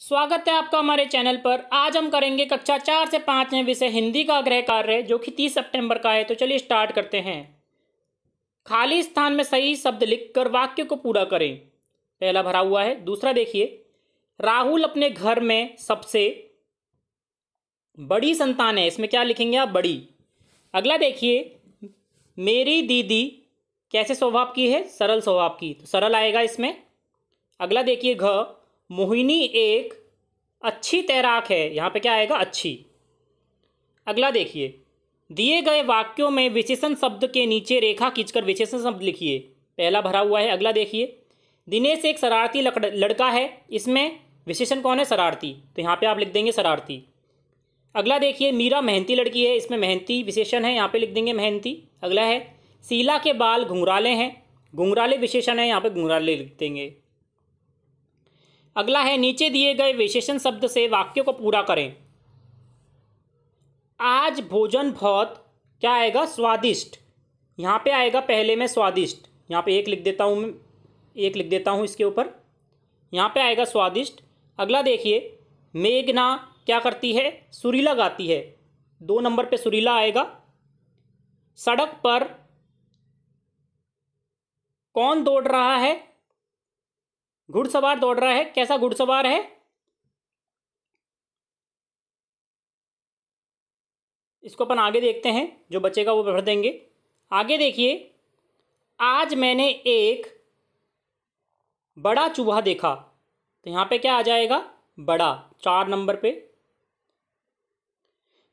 स्वागत है आपका हमारे चैनल पर आज हम करेंगे कक्षा चार से पाँच में विषय हिंदी का गृह कार्य जो कि तीस सितंबर का है तो चलिए स्टार्ट करते हैं खाली स्थान में सही शब्द लिखकर वाक्य को पूरा करें पहला भरा हुआ है दूसरा देखिए राहुल अपने घर में सबसे बड़ी संतान है इसमें क्या लिखेंगे आप बड़ी अगला देखिए मेरी दीदी कैसे स्वभाव की है सरल स्वभाव की तो सरल आएगा इसमें अगला देखिए घ मोहिनी एक अच्छी तैराक है यहाँ पे क्या आएगा अच्छी अगला देखिए दिए गए वाक्यों में विशेषण शब्द के नीचे रेखा खींचकर विशेषण शब्द लिखिए पहला भरा हुआ है अगला देखिए दिनेश एक शरारती लड़का है इसमें विशेषण कौन है शरारती तो यहाँ पे आप लिख देंगे शरारती अगला देखिए मीरा मेहनती लड़की है इसमें मेहनती विशेषण है यहाँ पे लिख देंगे मेहनती अगला है शीला के बाल घुंघराले हैं घुंघराले विशेषण है यहाँ पे घुंघराले लिख देंगे अगला है नीचे दिए गए विशेषण शब्द से वाक्य को पूरा करें आज भोजन बहुत क्या आएगा स्वादिष्ट यहाँ पे आएगा पहले में स्वादिष्ट यहाँ पे एक लिख देता हूँ एक लिख देता हूँ इसके ऊपर यहाँ पे आएगा स्वादिष्ट अगला देखिए मेघना क्या करती है सुरीला गाती है दो नंबर पे सुरीला आएगा सड़क पर कौन दौड़ रहा है घुड़सवार दौड़ रहा है कैसा घुड़सवार है इसको अपन आगे देखते हैं जो बचेगा वो भर देंगे आगे देखिए आज मैंने एक बड़ा चूहा देखा तो यहां पे क्या आ जाएगा बड़ा चार नंबर पे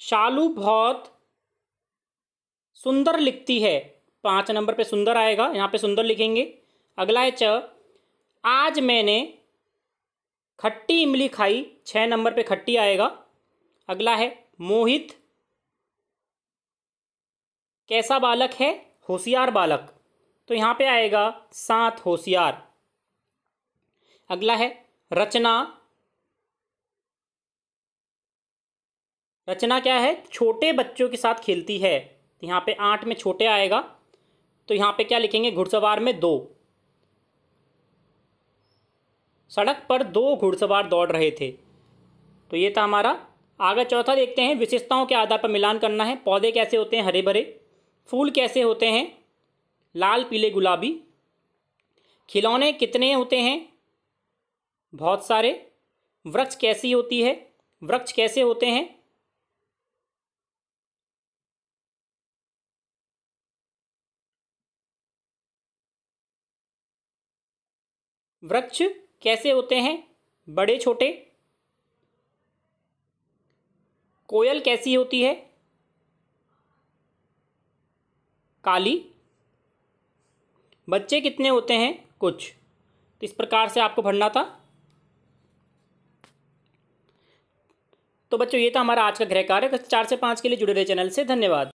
शालू बहुत सुंदर लिखती है पांच नंबर पे सुंदर आएगा यहां पे सुंदर लिखेंगे अगला है च आज मैंने खट्टी इमली खाई छः नंबर पे खट्टी आएगा अगला है मोहित कैसा बालक है होशियार बालक तो यहाँ पे आएगा सात होशियार अगला है रचना रचना क्या है छोटे बच्चों के साथ खेलती है यहाँ पे आठ में छोटे आएगा तो यहाँ पे क्या लिखेंगे घुड़सवार में दो सड़क पर दो घुड़सवार दौड़ रहे थे तो ये था हमारा आगे चौथा देखते हैं विशेषताओं के आधार पर मिलान करना है पौधे कैसे होते हैं हरे भरे फूल कैसे होते हैं लाल पीले गुलाबी खिलौने कितने होते हैं बहुत सारे वृक्ष कैसी होती है वृक्ष कैसे होते हैं वृक्ष कैसे होते हैं बड़े छोटे कोयल कैसी होती है काली बच्चे कितने होते हैं कुछ तो इस प्रकार से आपको भरना था तो बच्चों ये था हमारा आज का गृह कार्य चार से पाँच के लिए जुड़े रहे चैनल से धन्यवाद